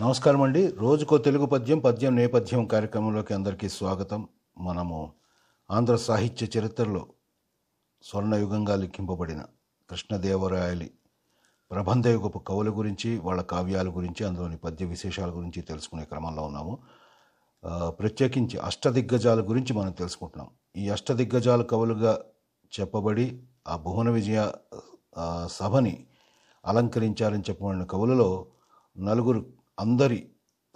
నమస్కారం అండి రోజుకో తెలుగు పద్యం పద్యం నేపథ్యం కార్యక్రమంలోకి అందరికీ స్వాగతం మనము ఆంధ్ర సాహిత్య చరిత్రలో స్వర్ణయుగంగా లిఖింపబడిన కృష్ణదేవరాయలి ప్రబంధ యుగపు కవుల గురించి వాళ్ళ కావ్యాల గురించి అందులోని పద్య విశేషాల గురించి తెలుసుకునే క్రమంలో ఉన్నాము ప్రత్యేకించి అష్టదిగ్గజాల గురించి మనం తెలుసుకుంటున్నాం ఈ అష్టదిగ్గజాల కవులుగా చెప్పబడి ఆ భువన విజయ సభని అలంకరించారని చెప్పబడిన కవులలో నలుగురు అందరి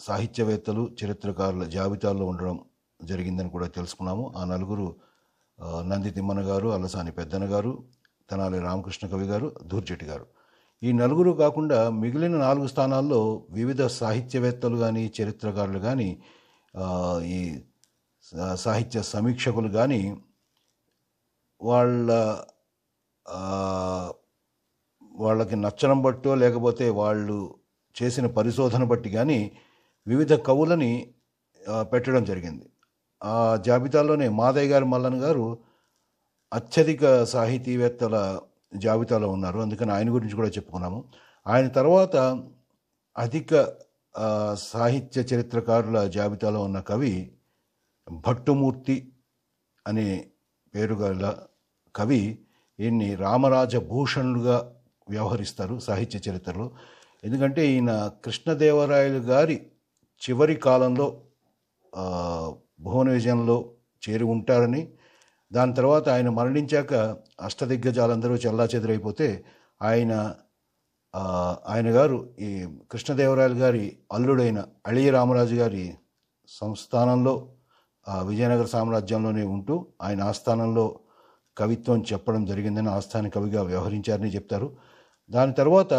సాహిత్యవేత్తలు చరిత్రకారుల జాబితాలో ఉండడం జరిగిందని కూడా తెలుసుకున్నాము ఆ నలుగురు నంది తిమ్మన గారు అలసాని పెద్దన గారు తెనాలి రామకృష్ణ కవి గారు దూర్జెట్టి గారు ఈ నలుగురు కాకుండా మిగిలిన నాలుగు స్థానాల్లో వివిధ సాహిత్యవేత్తలు కానీ చరిత్రకారులు కానీ ఈ సాహిత్య సమీక్షకులు కానీ వాళ్ళ వాళ్ళకి నచ్చడం బట్టో లేకపోతే వాళ్ళు చేసిన పరిశోధన బట్టి కానీ వివిధ కవులని పెట్టడం జరిగింది ఆ జాబితాలోనే మాదయ్య గారు మల్లన్ గారు అత్యధిక సాహితీవేత్తల జాబితాలో ఉన్నారు అందుకని ఆయన గురించి కూడా చెప్పుకున్నాము ఆయన తర్వాత అధిక సాహిత్య చరిత్రకారుల జాబితాలో ఉన్న కవి భట్టుమూర్తి అనే పేరు గల కవి ఈయన్ని రామరాజ భూషణుడుగా వ్యవహరిస్తారు సాహిత్య చరిత్రలో ఎందుకంటే ఈయన కృష్ణదేవరాయలు గారి చివరి కాలంలో భువన విజయంలో చేరి ఉంటారని దాని తర్వాత ఆయన మరణించాక అష్టదిగ్గజాలందరూ చెల్లాచెదరైపోతే ఆయన ఆయన గారు ఈ కృష్ణదేవరాయలు గారి అల్లుడైన అళియ రామరాజు గారి సంస్థానంలో విజయనగర సామ్రాజ్యంలోనే ఉంటూ ఆయన ఆస్థానంలో కవిత్వం చెప్పడం జరిగిందని ఆస్థాన కవిగా వ్యవహరించారని చెప్తారు దాని తర్వాత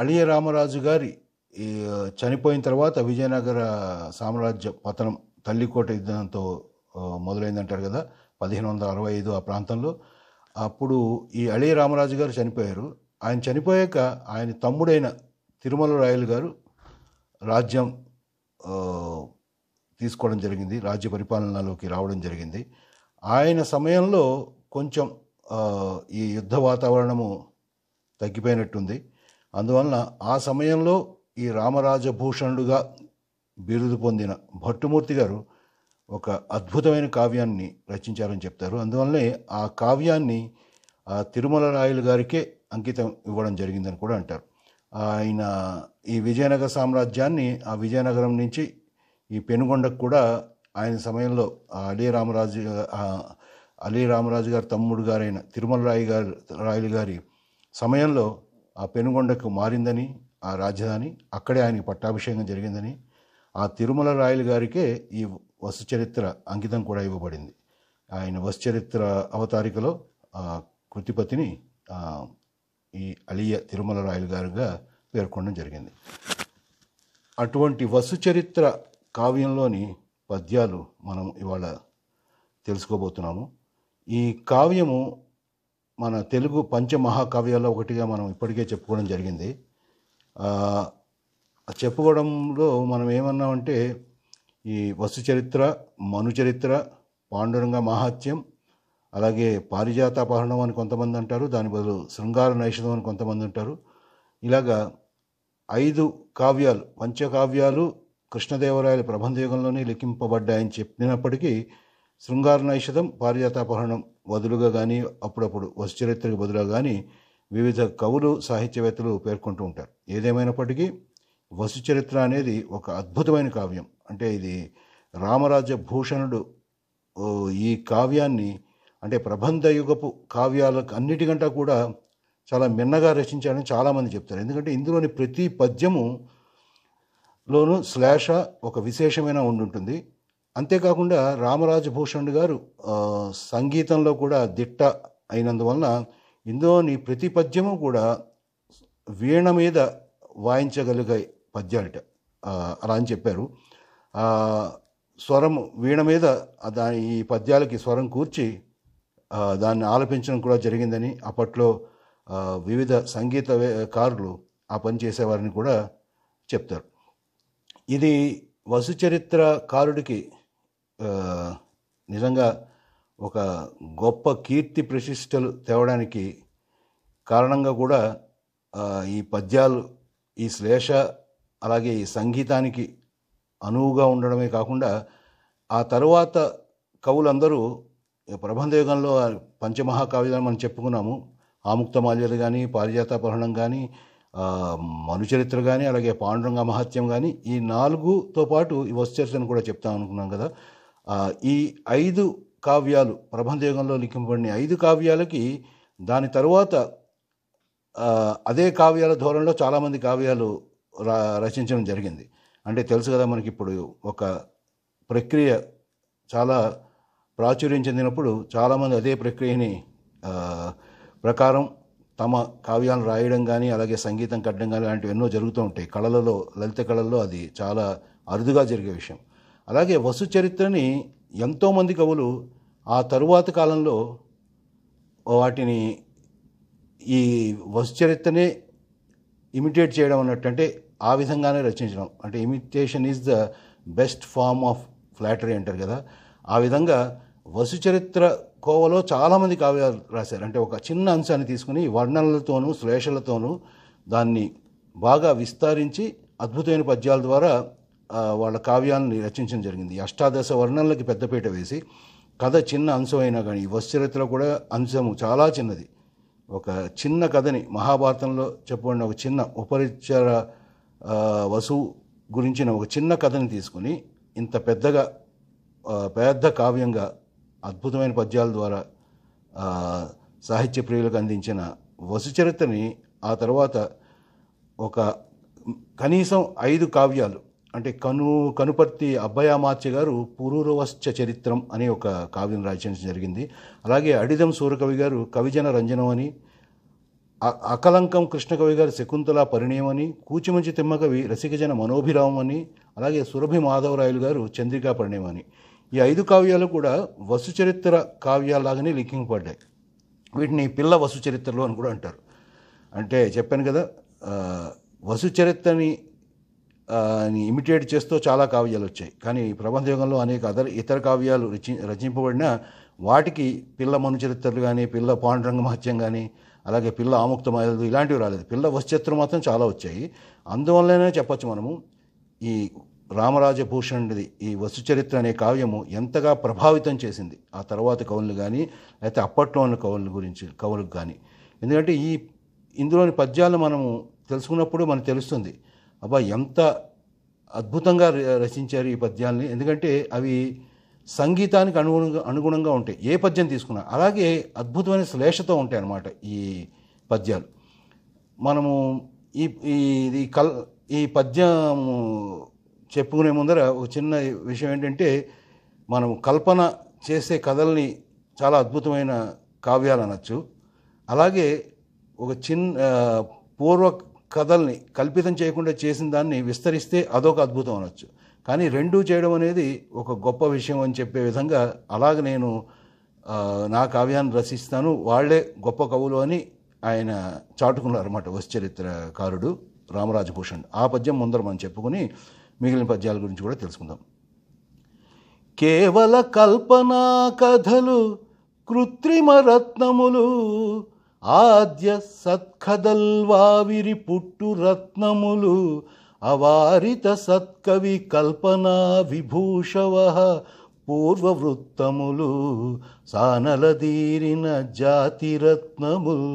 అళియ రామరాజు గారి చనిపోయిన తర్వాత విజయనగర సామ్రాజ్య పతనం తల్లికోట యుద్ధంతో మొదలైందంటారు కదా పదిహేను వందల అరవై ఐదు ఆ ప్రాంతంలో అప్పుడు ఈ అళియ రామరాజు గారు చనిపోయారు ఆయన చనిపోయాక ఆయన తమ్ముడైన తిరుమల రాయలు గారు రాజ్యం తీసుకోవడం జరిగింది రాజ్య పరిపాలనలోకి రావడం జరిగింది ఆయన సమయంలో కొంచెం ఈ యుద్ధ వాతావరణము తగ్గిపోయినట్టుంది అందువలన ఆ సమయంలో ఈ రామరాజభూషణుడుగా బిరుదు పొందిన భట్టుమూర్తి గారు ఒక అద్భుతమైన కావ్యాన్ని రచించారని చెప్తారు అందువల్లే ఆ కావ్యాన్ని తిరుమల రాయలు గారికే అంకితం ఇవ్వడం జరిగిందని కూడా అంటారు ఆయన ఈ విజయనగర సామ్రాజ్యాన్ని ఆ విజయనగరం నుంచి ఈ పెనుగొండకు కూడా ఆయన సమయంలో అలీ రామరాజు అలీ రామరాజు గారి తమ్ముడు గారైన తిరుమల రాయి గారు రాయలు గారి సమయంలో ఆ పెనుగొండకు మారిందని ఆ రాజధాని అక్కడే ఆయనకి పట్టాభిషేకం జరిగిందని ఆ తిరుమల రాయలు గారికే ఈ వసు చరిత్ర అంకితం కూడా ఇవ్వబడింది ఆయన వసు చరిత్ర అవతారికలో కృతిపతిని ఈ అలియ తిరుమల రాయలు గారుగా పేర్కొనడం జరిగింది అటువంటి వసు చరిత్ర కావ్యంలోని పద్యాలు మనం ఇవాళ తెలుసుకోబోతున్నాము ఈ కావ్యము మన తెలుగు పంచమహాకావ్యాల్లో ఒకటిగా మనం ఇప్పటికే చెప్పుకోవడం జరిగింది చెప్పుకోవడంలో మనం ఏమన్నామంటే ఈ వసు చరిత్ర మను చరిత్ర పాండురంగ మహాత్యం అలాగే పారిజాత అపహరణం అని కొంతమంది అంటారు దాని బదులు శృంగార నైషధం అని కొంతమంది అంటారు ఇలాగా ఐదు కావ్యాలు పంచకావ్యాలు కృష్ణదేవరాయల ప్రబంధ యుగంలోనే లిఖింపబడ్డాయని చెప్పినప్పటికీ శృంగార నైషధం పారిజాతాపహరణం వదులుగా కానీ అప్పుడప్పుడు వసుచరిత్రకు బదులుగా కానీ వివిధ కవులు సాహిత్యవేత్తలు పేర్కొంటూ ఉంటారు ఏదేమైనప్పటికీ చరిత్ర అనేది ఒక అద్భుతమైన కావ్యం అంటే ఇది రామరాజ భూషణుడు ఈ కావ్యాన్ని అంటే ప్రబంధ యుగపు కావ్యాలకు అన్నిటికంటా కూడా చాలా మిన్నగా రచించాలని చాలామంది చెప్తారు ఎందుకంటే ఇందులోని ప్రతి పద్యము లోను శ్లేష ఒక విశేషమైన ఉండుంటుంది అంతేకాకుండా రామరాజభూషణ్ గారు సంగీతంలో కూడా దిట్ట అయినందువలన ఇందులోని ప్రతి పద్యము కూడా వీణ మీద వాయించగలిగే పద్యాలట అలా అని చెప్పారు స్వరం వీణ మీద దాని ఈ పద్యాలకి స్వరం కూర్చి దాన్ని ఆలపించడం కూడా జరిగిందని అప్పట్లో వివిధ సంగీత కారులు ఆ పని చేసేవారని కూడా చెప్తారు ఇది వసుచరిత్రకారుడికి నిజంగా ఒక గొప్ప కీర్తి ప్రతిష్టలు తేవడానికి కారణంగా కూడా ఈ పద్యాలు ఈ శ్లేష అలాగే ఈ సంగీతానికి అనువుగా ఉండడమే కాకుండా ఆ తరువాత కవులందరూ ప్రబంధ యుగంలో పంచమహాకావ్యాలు మనం చెప్పుకున్నాము మాల్యలు కానీ పారిజాతాపహరణం కానీ మనుచరిత్ర కానీ అలాగే పాండురంగ మహత్యం కానీ ఈ నాలుగుతో పాటు ఈ చరిత్రను కూడా చెప్తాం అనుకున్నాం కదా ఈ ఐదు కావ్యాలు ప్రబంధయుగంలో లిఖింపబడిన ఐదు కావ్యాలకి దాని తరువాత అదే కావ్యాల ధోరణిలో చాలామంది కావ్యాలు రచించడం జరిగింది అంటే తెలుసు కదా మనకి ఇప్పుడు ఒక ప్రక్రియ చాలా ప్రాచుర్యం చెందినప్పుడు చాలామంది అదే ప్రక్రియని ప్రకారం తమ కావ్యాలను రాయడం కానీ అలాగే సంగీతం కట్టడం కానీ అలాంటివి ఎన్నో జరుగుతూ ఉంటాయి కళలలో లలిత కళల్లో అది చాలా అరుదుగా జరిగే విషయం అలాగే వసు చరిత్రని ఎంతోమంది కవులు ఆ తరువాత కాలంలో వాటిని ఈ వసు చరిత్రనే ఇమిటేట్ చేయడం అన్నట్టు అంటే ఆ విధంగానే రచించడం అంటే imitation is the best form of flattery అంటారు కదా ఆ విధంగా వసు చరిత్ర కోవలో చాలామంది కావ్యాలు రాశారు అంటే ఒక చిన్న అంశాన్ని తీసుకుని వర్ణనలతోనూ శ్లేషలతోనూ దాన్ని బాగా విస్తరించి అద్భుతమైన పద్యాల ద్వారా వాళ్ళ కావ్యాన్ని రచించడం జరిగింది అష్టాదశ వర్ణంలోకి పెద్దపీట వేసి కథ చిన్న అంశం అయినా కానీ వశ్చరిత్ర కూడా అంశము చాలా చిన్నది ఒక చిన్న కథని మహాభారతంలో చెప్పబడిన ఒక చిన్న ఉపరిచర వసు గురించిన ఒక చిన్న కథని తీసుకుని ఇంత పెద్దగా పెద్ద కావ్యంగా అద్భుతమైన పద్యాల ద్వారా సాహిత్య ప్రియులకు అందించిన వసుచరిత్రని ఆ తర్వాత ఒక కనీసం ఐదు కావ్యాలు అంటే కను కనుపర్తి అబ్బయామాచి గారు పురూరవశ్చ చరిత్రం అనే ఒక కావ్యం రాయించడం జరిగింది అలాగే అడిదం సూరకవి గారు కవిజన రంజనం అని అకలంకం కృష్ణకవి గారు శకుంతల పరిణయం అని కూచిమంచి తిమ్మకవి రసికజన మనోభిరామం అని అలాగే సురభి మాధవరాయలు గారు చంద్రికా పరిణయం అని ఈ ఐదు కావ్యాలు కూడా వసుచరిత్ర కావ్యాలాగానే లిఖింపబడ్డాయి వీటిని పిల్ల వసుచరిత్రలు అని కూడా అంటారు అంటే చెప్పాను కదా వసుచరిత్రని ఇమిటేట్ చేస్తూ చాలా కావ్యాలు వచ్చాయి కానీ ప్రబంధ యుగంలో అనేక అదర్ ఇతర కావ్యాలు రచి రచింపబడిన వాటికి పిల్ల మను చరిత్రలు కానీ పిల్ల పాండురంగ మహత్యం కానీ అలాగే పిల్ల ఆముక్త మహిళలు ఇలాంటివి రాలేదు పిల్ల వశ్చత్రం మాత్రం చాలా వచ్చాయి అందువల్లనే చెప్పచ్చు మనము ఈ రామరాజభూషణుడిది ఈ చరిత్ర అనే కావ్యము ఎంతగా ప్రభావితం చేసింది ఆ తర్వాత కవులు కానీ లేకపోతే అప్పట్లో ఉన్న కవుల గురించి కవులకు కానీ ఎందుకంటే ఈ ఇందులోని పద్యాలు మనము తెలుసుకున్నప్పుడు మనకు తెలుస్తుంది అబ్బా ఎంత అద్భుతంగా రచించారు ఈ పద్యాలని ఎందుకంటే అవి సంగీతానికి అనుగుణంగా అనుగుణంగా ఉంటాయి ఏ పద్యం తీసుకున్నా అలాగే అద్భుతమైన శ్లేషతో ఉంటాయి అన్నమాట ఈ పద్యాలు మనము ఈ ఈ కల్ ఈ పద్యం చెప్పుకునే ముందర ఒక చిన్న విషయం ఏంటంటే మనం కల్పన చేసే కథల్ని చాలా అద్భుతమైన కావ్యాలు అనొచ్చు అలాగే ఒక చిన్న పూర్వ కథల్ని కల్పితం చేయకుండా చేసిన దాన్ని విస్తరిస్తే అదొక అద్భుతం అనొచ్చు కానీ రెండూ చేయడం అనేది ఒక గొప్ప విషయం అని చెప్పే విధంగా అలాగ నేను నా కావ్యాన్ని రచిస్తాను వాళ్లే గొప్ప కవులు అని ఆయన చాటుకున్నారు చాటుకున్నారన్నమాట వశ్చరిత్రకారుడు రామరాజభూషణ్ ఆ పద్యం ముందర మనం చెప్పుకుని మిగిలిన పద్యాల గురించి కూడా తెలుసుకుందాం కేవల కల్పనా కథలు కృత్రిమ రత్నములు ఆద్య సత్కదల్వావిరి పుట్టు రత్నములు అవారిత సత్కవి కల్పనా విభూషవ పూర్వవృత్తములు సానలదీరిన జాతిరత్నములు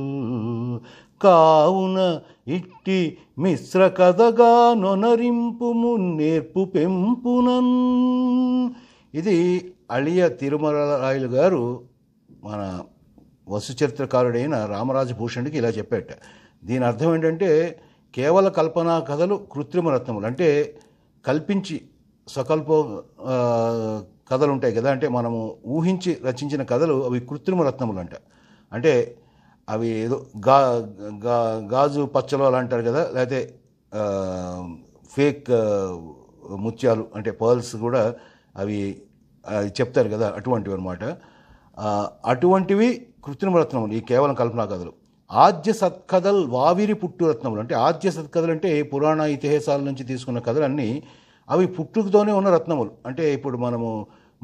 కావున ఇట్టి మిశ్ర కథగా నొనరింపు నేర్పు పెంపునన్ ఇది అళియ రాయలు గారు మన వసుచరిత్రకారుడైన రామరాజభూషణుడికి ఇలా చెప్పాట దీని అర్థం ఏంటంటే కేవల కల్పనా కథలు కృత్రిమ రత్నములు అంటే కల్పించి స్వకల్ప కథలు ఉంటాయి కదా అంటే మనము ఊహించి రచించిన కథలు అవి కృత్రిమ రత్నములు అంట అంటే అవి ఏదో గా గా గాజు పచ్చలు అలా అంటారు కదా లేకపోతే ఫేక్ ముత్యాలు అంటే పర్ల్స్ కూడా అవి చెప్తారు కదా అటువంటివి అనమాట అటువంటివి కృత్రిమ రత్నములు ఈ కేవలం కల్పనా కథలు ఆద్య సత్కథల్ వావిరి రత్నములు అంటే ఆద్య సత్కథలు అంటే పురాణ ఇతిహాసాల నుంచి తీసుకున్న కథలన్నీ అవి పుట్టుకతోనే ఉన్న రత్నములు అంటే ఇప్పుడు మనము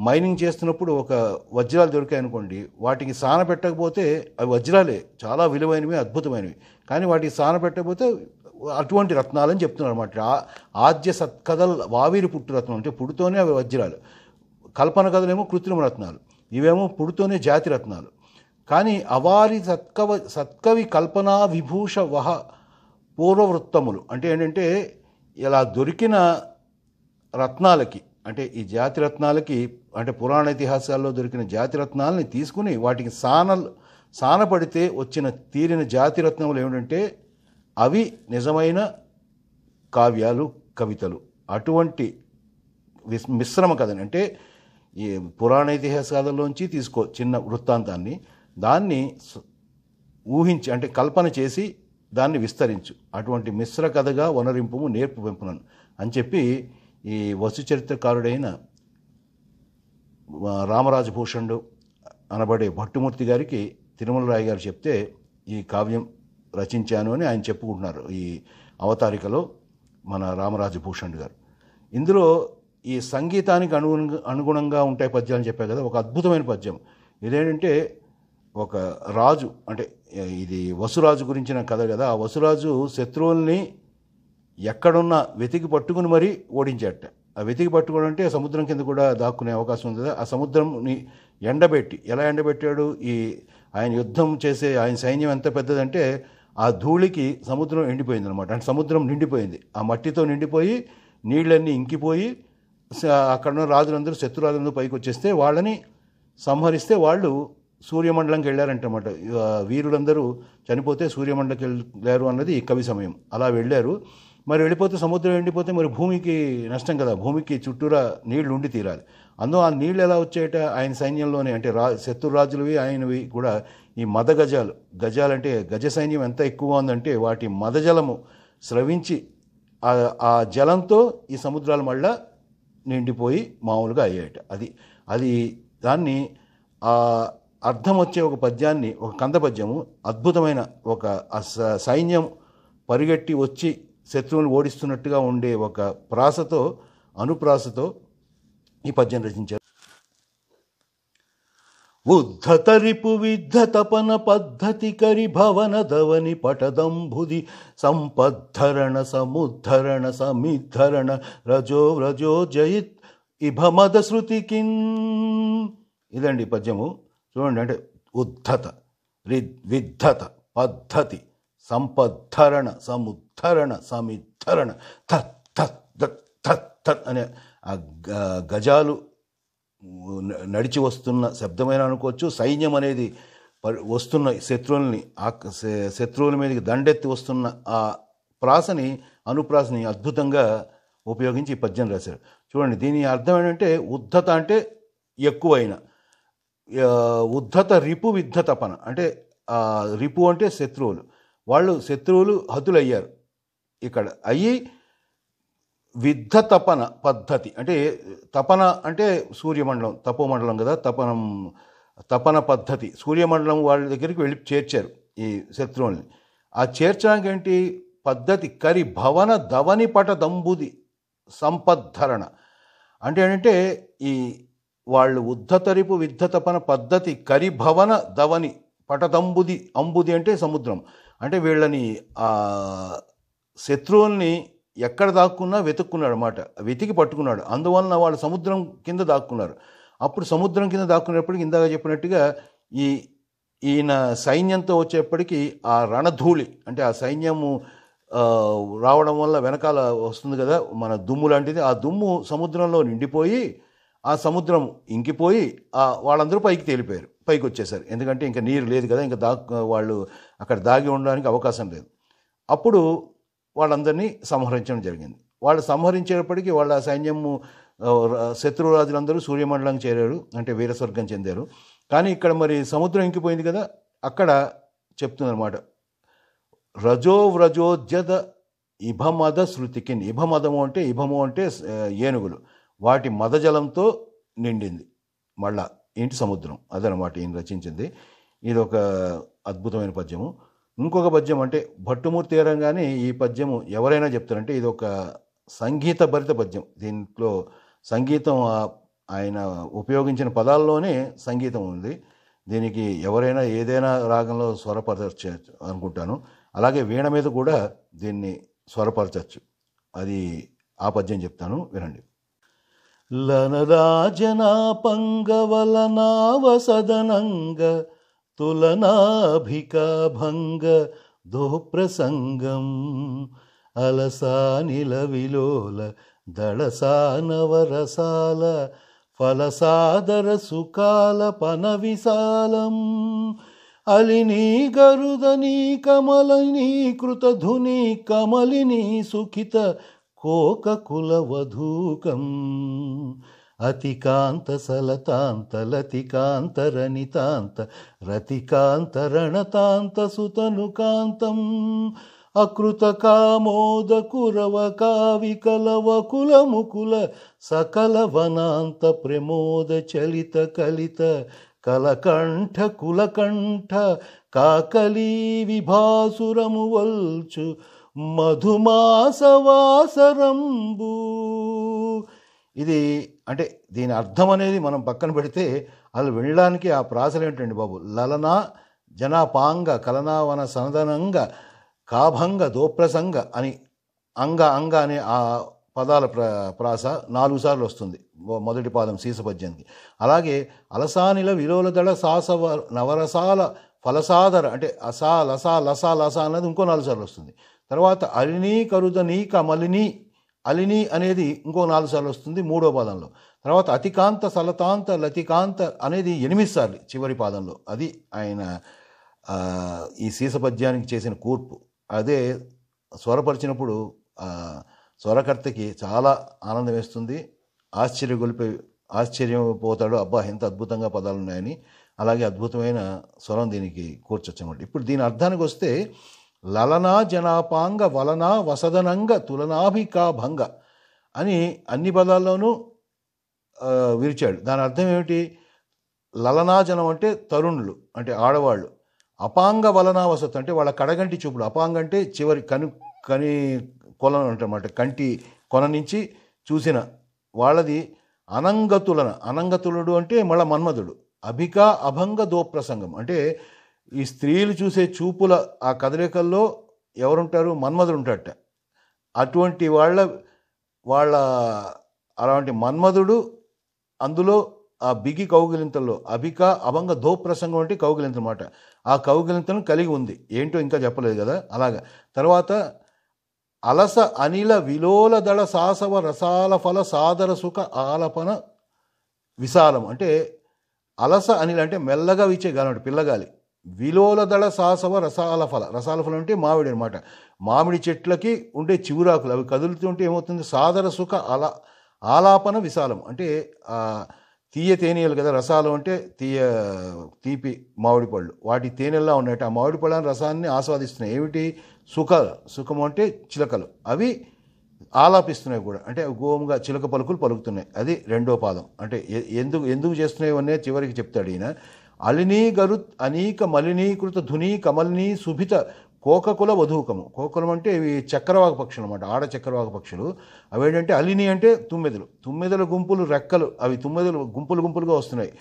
మైనింగ్ చేస్తున్నప్పుడు ఒక వజ్రాలు దొరికాయి అనుకోండి వాటికి సాన పెట్టకపోతే అవి వజ్రాలే చాలా విలువైనవి అద్భుతమైనవి కానీ వాటికి సాన పెట్టకపోతే అటువంటి రత్నాలని చెప్తున్నారు అనమాట ఆద్య సత్కథల్ వావిరి పుట్టు రత్నం అంటే పుడుతోనే అవి వజ్రాలు కల్పన కథలేమో కృత్రిమ రత్నాలు ఇవేమో పుడుతోనే జాతి రత్నాలు కానీ అవారి సత్కవ సత్కవి కల్పనా విభూష వహ పూర్వవృత్తములు అంటే ఏంటంటే ఇలా దొరికిన రత్నాలకి అంటే ఈ జాతి రత్నాలకి అంటే పురాణ ఇతిహాసాల్లో దొరికిన జాతి రత్నాలని తీసుకుని వాటికి సానలు సానపడితే వచ్చిన తీరిన జాతి రత్నములు ఏమిటంటే అవి నిజమైన కావ్యాలు కవితలు అటువంటి మిశ్రమ కథని అంటే ఈ పురాణ ఇతిహాసాలలోంచి తీసుకో చిన్న వృత్తాంతాన్ని దాన్ని ఊహించి అంటే కల్పన చేసి దాన్ని విస్తరించు అటువంటి మిశ్ర కథగా వనరింపు నేర్పు పెంపునను అని చెప్పి ఈ వసు చరిత్రకారుడైన రామరాజభూషణుడు అనబడే భట్టుమూర్తి గారికి తిరుమలరాయ గారు చెప్తే ఈ కావ్యం రచించాను అని ఆయన చెప్పుకుంటున్నారు ఈ అవతారికలో మన రామరాజభూషణుడు గారు ఇందులో ఈ సంగీతానికి అనుగుణంగా అనుగుణంగా ఉంటాయి పద్యాలు చెప్పారు కదా ఒక అద్భుతమైన పద్యం ఇదేంటంటే ఒక రాజు అంటే ఇది వసురాజు గురించిన కథ కదా ఆ వసురాజు శత్రువుల్ని ఎక్కడున్న వెతికి పట్టుకుని మరీ ఓడించేట ఆ వెతికి పట్టుకోవడం అంటే సముద్రం కింద కూడా దాక్కునే అవకాశం ఉంది కదా ఆ సముద్రంని ఎండబెట్టి ఎలా ఎండబెట్టాడు ఈ ఆయన యుద్ధం చేసే ఆయన సైన్యం ఎంత పెద్దదంటే ఆ ధూళికి సముద్రం ఎండిపోయింది అనమాట అంటే సముద్రం నిండిపోయింది ఆ మట్టితో నిండిపోయి నీళ్ళన్నీ ఇంకిపోయి అక్కడున్న రాజులందరూ శత్రురాజులందరూ పైకి వచ్చేస్తే వాళ్ళని సంహరిస్తే వాళ్ళు సూర్యమండలంకి వెళ్ళారంటమాట వీరులందరూ చనిపోతే సూర్యమండలంకి వెళ్ళారు అన్నది కవి సమయం అలా వెళ్ళారు మరి వెళ్ళిపోతే సముద్రం ఎండిపోతే మరి భూమికి నష్టం కదా భూమికి చుట్టూరా నీళ్లు ఉండి తీరాలి అందులో ఆ నీళ్ళు ఎలా వచ్చాయట ఆయన సైన్యంలోనే అంటే రా శత్రురాజులవి ఆయనవి కూడా ఈ మద గజాలు గజాలంటే గజ సైన్యం ఎంత ఎక్కువ ఉందంటే వాటి మద జలము స్రవించి ఆ జలంతో ఈ సముద్రాలు మళ్ళా నిండిపోయి మామూలుగా అయ్యాయట అది అది దాన్ని అర్థం వచ్చే ఒక పద్యాన్ని ఒక కంద పద్యము అద్భుతమైన ఒక సైన్యం పరిగెట్టి వచ్చి శత్రువులు ఓడిస్తున్నట్టుగా ఉండే ఒక ప్రాసతో అనుప్రాసతో ఈ పద్యం రచించారు ఉద్ధతరిపు తపన పద్ధతి కరి భవన ధవని పటదంభుది సంపద్ధరణ సముద్ధరణ సమిద్ధరణ రజో రజో జయిత్ ఇభమద కిన్ ఇదండి పద్యము చూడండి అంటే ఉద్ధత విద్ధత పద్ధతి సంపద్ధరణ సముద్ధరణ సమిద్ధరణ తత్ తత్ అనే ఆ గజాలు నడిచి వస్తున్న శబ్దమైన అనుకోవచ్చు సైన్యం అనేది వస్తున్న శత్రువుల్ని శత్రువుల మీదకి దండెత్తి వస్తున్న ఆ ప్రాసని అనుప్రాసని అద్భుతంగా ఉపయోగించి ఈ పద్యం రాశారు చూడండి దీని అర్థం ఏంటంటే ఉద్ధత అంటే ఎక్కువైన ఉద్ధత రిపు తపన అంటే రిపు అంటే శత్రువులు వాళ్ళు శత్రువులు హతులయ్యారు ఇక్కడ అయ్యి విద్ధ తపన పద్ధతి అంటే తపన అంటే సూర్యమండలం తపోమండలం కదా తపనం తపన పద్ధతి సూర్యమండలం వాళ్ళ దగ్గరికి వెళ్ళి చేర్చారు ఈ శత్రువుల్ని ఆ చేర్చడానికి ఏంటి పద్ధతి కరి భవన ధవని పట దంబుది సంపద్ధరణ అంటే ఏంటంటే ఈ వాళ్ళు ఉద్ధతరిపు విద్ధతపన పద్ధతి కరిభవన దవని పటదంబుది అంబుది అంటే సముద్రం అంటే వీళ్ళని శత్రువుల్ని ఎక్కడ దాక్కున్నా వెతుక్కున్నాడు అనమాట వెతికి పట్టుకున్నాడు అందువలన వాళ్ళు సముద్రం కింద దాక్కున్నారు అప్పుడు సముద్రం కింద దాక్కునేప్పటికి ఇందాక చెప్పినట్టుగా ఈ ఈయన సైన్యంతో వచ్చేప్పటికీ ఆ రణధూళి అంటే ఆ సైన్యము రావడం వల్ల వెనకాల వస్తుంది కదా మన దుమ్ము లాంటిది ఆ దుమ్ము సముద్రంలో నిండిపోయి ఆ సముద్రం ఇంకిపోయి వాళ్ళందరూ పైకి తేలిపోయారు పైకి వచ్చేసారు ఎందుకంటే ఇంకా నీరు లేదు కదా ఇంకా దా వాళ్ళు అక్కడ దాగి ఉండడానికి అవకాశం లేదు అప్పుడు వాళ్ళందరినీ సంహరించడం జరిగింది వాళ్ళు సంహరించేటప్పటికీ వాళ్ళ సైన్యము శత్రురాజులందరూ సూర్యమండలం చేరారు అంటే వీరస్వర్గం చెందారు కానీ ఇక్కడ మరి సముద్రం ఇంకిపోయింది కదా అక్కడ చెప్తుందన్నమాట రజో వ్రజోజద ఇభమద శృతికిన్ ఇభమదము అంటే ఇభము అంటే ఏనుగులు వాటి మదజలంతో నిండింది మళ్ళా ఏంటి సముద్రం అదనమాట ఈయన రచించింది ఇది ఒక అద్భుతమైన పద్యము ఇంకొక పద్యం అంటే భట్టుమూర్తి తీరంగానే ఈ పద్యము ఎవరైనా చెప్తారంటే ఇది ఒక సంగీత భరిత పద్యం దీంట్లో సంగీతం ఆయన ఉపయోగించిన పదాల్లోనే సంగీతం ఉంది దీనికి ఎవరైనా ఏదైనా రాగంలో స్వరపరచ అనుకుంటాను అలాగే వీణ మీద కూడా దీన్ని స్వరపరచచ్చు అది ఆ పద్యం చెప్తాను వినండి లనరాజనా పంగవలనావసదనంగ తులనాభికాభంగ దోప్రసంగం అలసానిల విలోల దళసానవరసాల ఫలసాదర సుకాల పనవిశాలం అలినీ గరుదనీ కమలనీ కృతధుని కమలినీ సుఖిత కోకకులవధూకం అతికాంత సలతాంత రనితాంత రతికాంత రణతాంత సుతనుకాంతం అకృత కామోద కురవ కావికలవ కులముకుల సకల వనాంత ప్రమోద చలిత కలిత కలకంఠ కులకంఠ కాకలీ విభాసురము వల్చు మధుమాసవాసరంబు ఇది అంటే దీని అర్థం అనేది మనం పక్కన పెడితే అది వెళ్ళడానికి ఆ ప్రాసలు ఏంటండి బాబు లలన జనాపాంగ కలనావన సనదనంగ కాభంగ దోప్రసంగ అని అంగ అంగ అనే ఆ పదాల ప్రాస నాలుగు సార్లు వస్తుంది మొదటి పాదం సీసపద్యానికి అలాగే అలసానిల విలోలదళ సాసవ నవరసాల ఫలసాదర అంటే అసా లసా లసా లస అన్నది ఇంకో నాలుగు సార్లు వస్తుంది తర్వాత అలిని కరుద నీ కమలిని అలిని అనేది ఇంకో నాలుగు సార్లు వస్తుంది మూడో పాదంలో తర్వాత అతికాంత సలతాంత లతికాంత అనేది ఎనిమిది సార్లు చివరి పాదంలో అది ఆయన ఈ శీసపద్యానికి చేసిన కూర్పు అదే స్వరపరిచినప్పుడు స్వరకర్తకి చాలా ఆనందం వేస్తుంది ఆశ్చర్యగొలిపే పోతాడు అబ్బా ఎంత అద్భుతంగా పదాలు ఉన్నాయని అలాగే అద్భుతమైన స్వరం దీనికి కూర్చొచ్చు అనమాట ఇప్పుడు దీని అర్థానికి వస్తే లలనా జనాపాంగ వలనా వసదనంగ తులనాభికా భంగ అని అన్ని పదాల్లోనూ విరిచాడు దాని అర్థం ఏమిటి లలనాజనం అంటే తరుణులు అంటే ఆడవాళ్ళు అపాంగ వలనా వసతి అంటే వాళ్ళ కడగంటి చూపులు అపాంగ అంటే చివరి కను కని కొలను అంటమాట కంటి కొన నుంచి చూసిన వాళ్ళది అనంగతులన అనంగతులుడు అంటే మళ్ళా మన్మధుడు అభికా అభంగ దోప్రసంగం అంటే ఈ స్త్రీలు చూసే చూపుల ఆ కదలికల్లో ఎవరుంటారు మన్మధుడు ఉంటాడట అటువంటి వాళ్ళ వాళ్ళ అలాంటి మన్మధుడు అందులో ఆ బిగి కౌగిలింతల్లో అభిక అభంగ ధో ప్రసంగం అంటే కౌగిలింత అనమాట ఆ కౌగిలింతను కలిగి ఉంది ఏంటో ఇంకా చెప్పలేదు కదా అలాగా తర్వాత అలస అనిల విలోల దళ సాసవ రసాల ఫల సాదర సుఖ ఆలపన విశాలం అంటే అలస అనిల అంటే మెల్లగా వీచే గాలి పిల్లగాలి విలోలదళ సాసవ రసాల ఫల రసాల ఫలం అంటే మామిడి అనమాట మామిడి చెట్లకి ఉండే చివురాకులు అవి కదులుతుంటే ఏమవుతుంది సాదర సుఖ అలా ఆలాపన విశాలం అంటే తీయ తేనెలు కదా రసాలు అంటే తీయ తీపి మామిడి పళ్ళు వాటి తేనెల్లా ఉన్నాయి ఆ మామిడి పళ్ళ రసాన్ని ఆస్వాదిస్తున్నాయి ఏమిటి సుఖ సుఖం అంటే చిలకలు అవి ఆలాపిస్తున్నాయి కూడా అంటే గోముగా చిలక పలుకులు పలుకుతున్నాయి అది రెండో పాదం అంటే ఎందుకు ఎందుకు చేస్తున్నాయి అనే చివరికి చెప్తాడు ఈయన అలినీగరు అనేక మలినీకృత ధుని కమలిని సుభిత కోకకుల వధూకము కోకలం అంటే ఇవి చక్రవాక పక్షులు అనమాట ఆడ చక్రవాక పక్షులు అవి ఏంటంటే అలిని అంటే తుమ్మెదలు తుమ్మెదల గుంపులు రెక్కలు అవి తుమ్మెదలు గుంపులు గుంపులుగా వస్తున్నాయి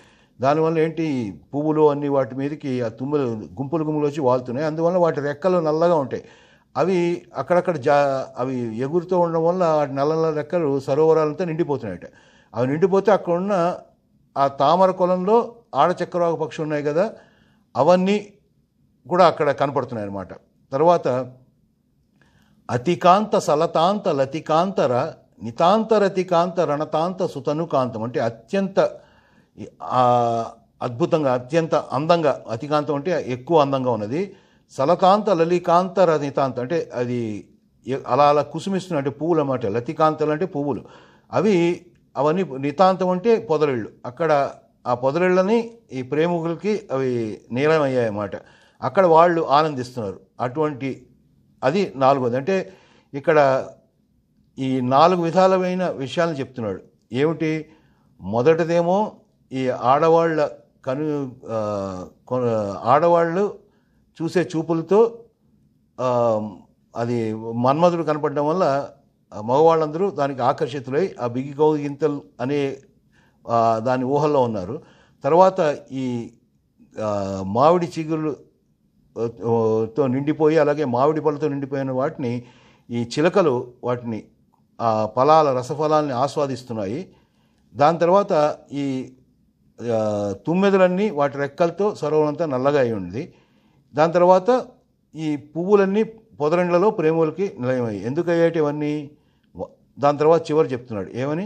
దానివల్ల ఏంటి పువ్వులు అన్ని వాటి మీదకి ఆ తుమ్మెలు గుంపులు గుంపులు వచ్చి వాళ్తున్నాయి అందువల్ల వాటి రెక్కలు నల్లగా ఉంటాయి అవి అక్కడక్కడ జా అవి ఎగురుతూ ఉండడం వల్ల వాటి నల్ల నల్ల రెక్కలు సరోవరాలంతా నిండిపోతున్నాయట అవి నిండిపోతే అక్కడ ఉన్న ఆ తామర కొలంలో ఆడచక్రవాకు పక్షి ఉన్నాయి కదా అవన్నీ కూడా అక్కడ కనపడుతున్నాయి అన్నమాట తర్వాత అతికాంత సలతాంత లతికాంతర నితాంతరతికాంత రణతాంత సుతనుకాంతం అంటే అత్యంత అద్భుతంగా అత్యంత అందంగా అతికాంతం అంటే ఎక్కువ అందంగా ఉన్నది సలకాంత లలికాంతర నితాంత అంటే అది అలా అలా కుసుమిస్తున్న అంటే పువ్వులు అన్నమాట లతికాంతలు అంటే పువ్వులు అవి అవన్నీ నితాంతం అంటే పొదలిళ్ళు అక్కడ ఆ పొదరిళ్ళని ఈ ప్రేమికులకి అవి నీలమయ్యాయన్నమాట అక్కడ వాళ్ళు ఆనందిస్తున్నారు అటువంటి అది నాలుగోది అంటే ఇక్కడ ఈ నాలుగు విధాలమైన విషయాలను చెప్తున్నాడు ఏమిటి మొదటిదేమో ఈ ఆడవాళ్ళ కను ఆడవాళ్ళు చూసే చూపులతో అది మన్మధుడు కనపడడం వల్ల మగవాళ్ళందరూ దానికి ఆకర్షితులై ఆ బిగి గింతలు అనే దాని ఊహల్లో ఉన్నారు తర్వాత ఈ మామిడి చిగురు తో నిండిపోయి అలాగే మామిడి పళ్ళతో నిండిపోయిన వాటిని ఈ చిలకలు వాటిని ఆ ఫలాల రసఫలాల్ని ఆస్వాదిస్తున్నాయి దాని తర్వాత ఈ తుమ్మెదలన్నీ వాటి రెక్కలతో సర్వనంతా నల్లగా అయి ఉంది దాని తర్వాత ఈ పువ్వులన్నీ పొదరండ్లలో ప్రేమలకి నిలయమయ్యాయి ఎందుకు అయ్యేటివన్నీ దాని తర్వాత చివరి చెప్తున్నాడు ఏమని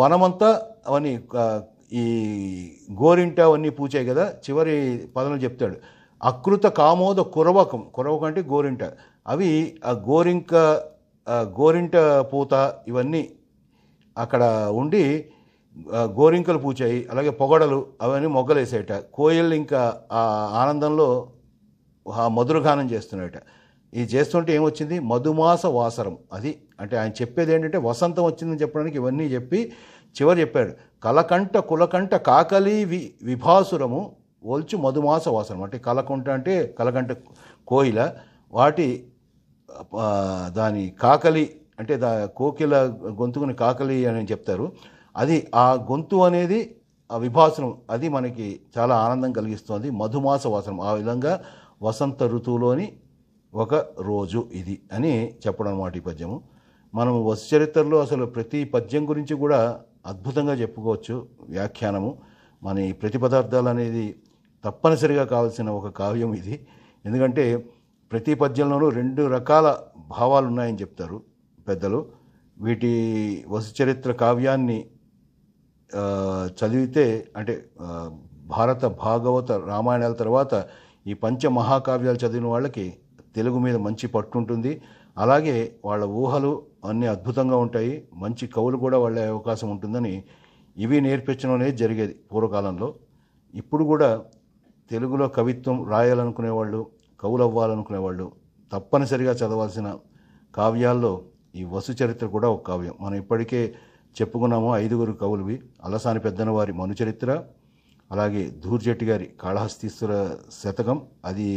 వనమంతా అవన్నీ ఈ గోరింట అవన్నీ పూచాయి కదా చివరి పదంలో చెప్తాడు అకృత కామోద కురవకం కురవకం అంటే గోరింట అవి ఆ గోరింక గోరింట పూత ఇవన్నీ అక్కడ ఉండి గోరింకలు పూచాయి అలాగే పొగడలు అవన్నీ మొగ్గలేసాయట కోయలు ఇంకా ఆ ఆనందంలో మధురగానం చేస్తున్నాయట ఇది చేస్తుంటే ఏమొచ్చింది మధుమాస వాసరం అది అంటే ఆయన చెప్పేది ఏంటంటే వసంతం వచ్చిందని చెప్పడానికి ఇవన్నీ చెప్పి చివరి చెప్పాడు కలకంట కులకంట కాకలి వి విభాసురము ఓల్చు మధుమాస వాసనం అంటే కలకుంట అంటే కలకంట కోయిల వాటి దాని కాకలి అంటే దా కోకిల గొంతుకుని కాకలి అని చెప్తారు అది ఆ గొంతు అనేది ఆ విభాసనం అది మనకి చాలా ఆనందం కలిగిస్తుంది మధుమాస వాసనం ఆ విధంగా వసంత ఋతువులోని ఒక రోజు ఇది అని చెప్పడం అనమాట ఈ పద్యము మనం వస్తు చరిత్రలో అసలు ప్రతి పద్యం గురించి కూడా అద్భుతంగా చెప్పుకోవచ్చు వ్యాఖ్యానము మన ఈ ప్రతి పదార్థాలు అనేది తప్పనిసరిగా కావాల్సిన ఒక కావ్యం ఇది ఎందుకంటే ప్రతి పద్యంలోనూ రెండు రకాల భావాలు ఉన్నాయని చెప్తారు పెద్దలు వీటి వసు చరిత్ర కావ్యాన్ని చదివితే అంటే భారత భాగవత రామాయణాల తర్వాత ఈ పంచ మహాకావ్యాలు చదివిన వాళ్ళకి తెలుగు మీద మంచి పట్టుంటుంది అలాగే వాళ్ళ ఊహలు అన్నీ అద్భుతంగా ఉంటాయి మంచి కవులు కూడా వాళ్ళే అవకాశం ఉంటుందని ఇవి నేర్పించడం అనేది జరిగేది పూర్వకాలంలో ఇప్పుడు కూడా తెలుగులో కవిత్వం రాయాలనుకునేవాళ్ళు కవులు అవ్వాలనుకునేవాళ్ళు తప్పనిసరిగా చదవాల్సిన కావ్యాల్లో ఈ వసు చరిత్ర కూడా ఒక కావ్యం మనం ఇప్పటికే చెప్పుకున్నాము ఐదుగురు కవులువి అలసాని పెద్దనవారి మనుచరిత్ర అలాగే ధూర్జెట్టి గారి కాళహస్తీశ్వర శతకం అది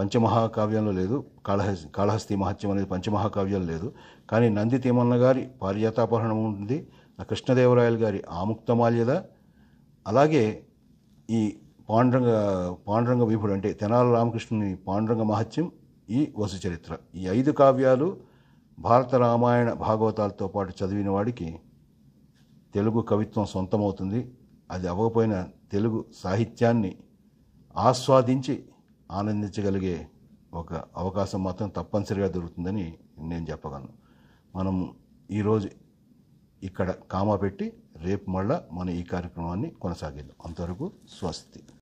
పంచమహాకావ్యంలో లేదు కాళహస్తి కాళహస్తి మహత్యం అనేది పంచమహాకావ్యం లేదు కానీ నంది తిమ్మన్న గారి పారిజాతాపహరణం ఉంటుంది కృష్ణదేవరాయలు గారి ఆముక్తమాల్యద అలాగే ఈ పాండ్రంగ పాండురంగ విభుడు అంటే తెనాల రామకృష్ణుని పాండ్రంగ మహత్యం ఈ వసు చరిత్ర ఈ ఐదు కావ్యాలు భారత రామాయణ భాగవతాలతో పాటు చదివిన వాడికి తెలుగు కవిత్వం సొంతమవుతుంది అది అవ్వకపోయిన తెలుగు సాహిత్యాన్ని ఆస్వాదించి ఆనందించగలిగే ఒక అవకాశం మాత్రం తప్పనిసరిగా దొరుకుతుందని నేను చెప్పగలను మనం ఈరోజు ఇక్కడ కామా పెట్టి రేపు మళ్ళా మన ఈ కార్యక్రమాన్ని కొనసాగిద్దాం అంతవరకు స్వస్తి